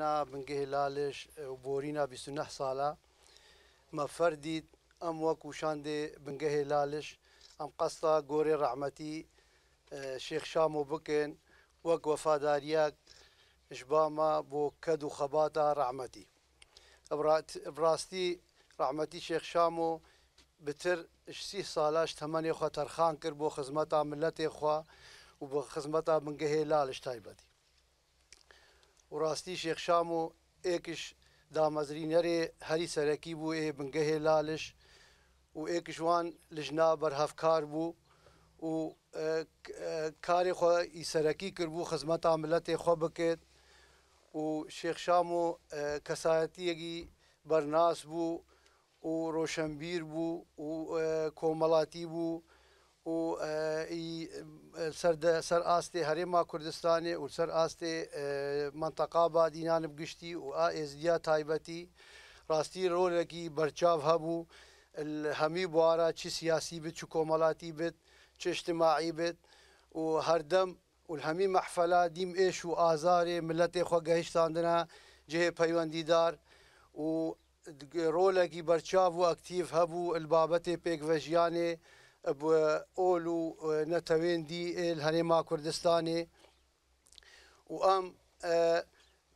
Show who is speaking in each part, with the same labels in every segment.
Speaker 1: نا بنگ لالش 29 ساله ما فردید ام و اوشاند بنگ ہالش ام قصہ گور رحمتی شیخ شامو بکن وک و اشباما بو خد و خباتہ رامتی ابرات ابراستی شیخ شامو بتر بطر عشی صالہ اشتھمان خواہ ترخوان کر بو ملت ملتِ و بو خزمتا بنگه لالش طاہبہ و راستی شیخ شامو اے کش دامری نے ہری سرکی بو اے بن لالش و اے کشوان لشناب بر حفار بو و کار خو ای سرکی کر بو خزمت عاملت خواب قیت وہ شیک شامو خسائتیگی برناس بو و روشنبیر بو و کوملاتی بو و ای سر آستے سر کردستانی و سر آستے منطقہ با دینانب گشتی و آزدیا تائبتی راستی رو لگی برچاو وبو ہمی بوارا چی سیاسی کوملاتی بیت چی اجتماعی بیت و ہر دم احمی محفلا ایش و آزار ملت خو گہشتاندنہ جہ فیوندیدار و رو لگی برچاو و اکتیف ہبو البابت پیغ وشیان bu olu نتويندي الهريما كردستاني وام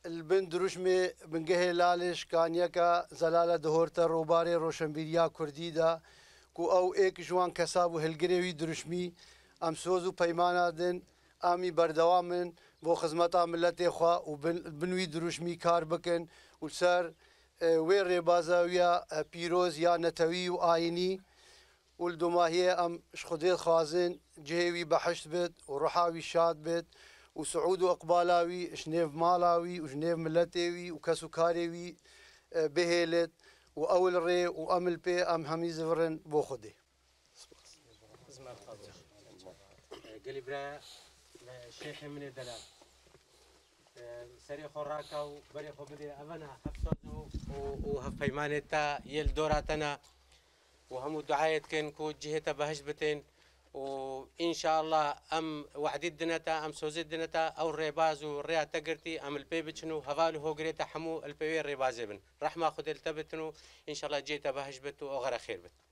Speaker 1: البند رشم بنگه لالش کانیا کا زلاله دهورتا روبار روشنبیریا کردی دا کو او ایک جوان کساب و هلگریوی درشمی ام سوز و پیمانا دن امی بردوامن بو خدمتا ملت خوا و بنوی درشمی کار بکن و سر وی ربازاویا پیروز یا نتوی و آینی ولدو ما هي أم شخدير خازن جهوي بحشت بيت ورحاوي شاد بيت وسعود وإقبالاوي شنيف مالاوي وشنيف ملتيوي وكاسوكاريوي بهيلت وأول ري وأمل بي أم هميز فرن بوخدي
Speaker 2: قلي برا شيخ من الدلال سري خوراكا وبري خو بدي أبنا هفصدو وهفيمانتا يل دوراتنا وهم دعاية كن كو جهتا بهش بتين وإن شاء الله أم وعدي دنتا أم سوزيد دنتا أو الريبازو الريا تقرتي أم البي بتنو هفالو هو قريتا حمو البي الريبازي بن رحمة خد التبتنو إن شاء الله جيتا بهش بتو أو خير بتو